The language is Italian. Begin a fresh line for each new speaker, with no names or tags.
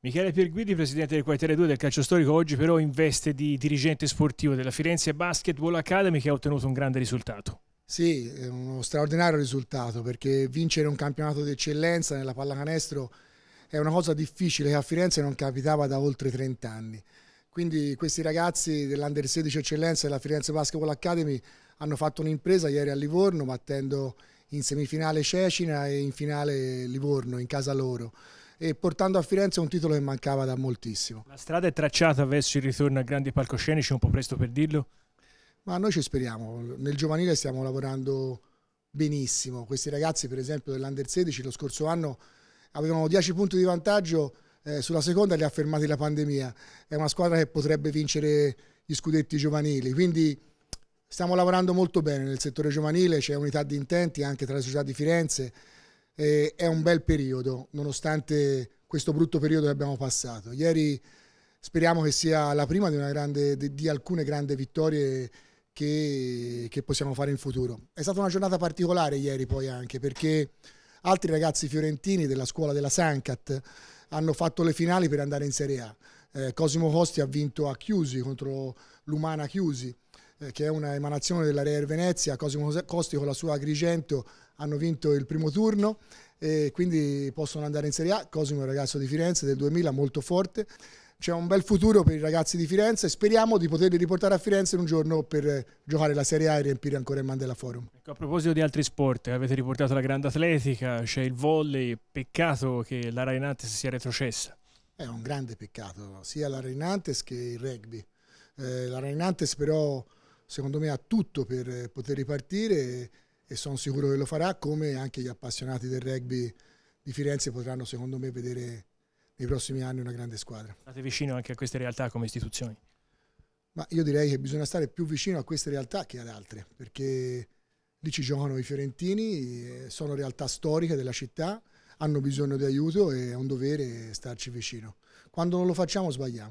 Michele Pierguidi, presidente del quartiere 2 del calcio storico, oggi però in veste di dirigente sportivo della Firenze Basketball Academy che ha ottenuto un grande risultato.
Sì, è uno straordinario risultato perché vincere un campionato d'eccellenza nella pallacanestro è una cosa difficile che a Firenze non capitava da oltre 30 anni. Quindi questi ragazzi dell'Under 16 Eccellenza della Firenze Basketball Academy hanno fatto un'impresa ieri a Livorno battendo in semifinale Cecina e in finale Livorno in casa loro e portando
a Firenze un titolo che mancava da moltissimo. La strada è tracciata verso il ritorno a grandi palcoscenici, un po' presto per dirlo?
Ma noi ci speriamo, nel giovanile stiamo lavorando benissimo, questi ragazzi per esempio dell'Under 16 lo scorso anno avevano 10 punti di vantaggio, eh, sulla seconda li ha fermati la pandemia, è una squadra che potrebbe vincere gli scudetti giovanili, quindi stiamo lavorando molto bene nel settore giovanile, c'è unità di intenti anche tra le società di Firenze, eh, è un bel periodo, nonostante questo brutto periodo che abbiamo passato. Ieri speriamo che sia la prima di, grande, di, di alcune grandi vittorie che, che, possiamo fare in futuro. È stata una giornata particolare ieri poi anche perché altri ragazzi fiorentini della scuola della Sancat hanno fatto le finali per andare in Serie A. Eh, Cosimo Costi ha vinto a Chiusi contro l'Umana Chiusi. Eh, che è una emanazione della Real Venezia, Cosimo Costi con la sua Agrigento hanno vinto il primo turno e quindi possono andare in Serie A. Cosimo è un ragazzo di Firenze del 2000, molto forte. C'è un bel futuro per i ragazzi di Firenze, e speriamo di poterli riportare a Firenze un giorno per eh, giocare la Serie A e riempire ancora il Mandela Forum.
Ecco, a proposito di altri sport, avete riportato la grande atletica, c'è il volley, peccato che la Rainantes sia retrocessa.
È un grande peccato, sia la Rainantes che il rugby. Eh, la Rainantes però secondo me ha tutto per eh, poter ripartire e, e sono sicuro che lo farà, come anche gli appassionati del rugby di Firenze potranno secondo me vedere nei prossimi anni una grande squadra. State vicino anche a
queste realtà come istituzioni?
Ma io direi che bisogna stare più vicino a queste realtà che ad altre, perché lì ci giocano i fiorentini, eh, sono realtà storiche della città, hanno bisogno di aiuto e è un dovere starci vicino. Quando non lo facciamo sbagliamo.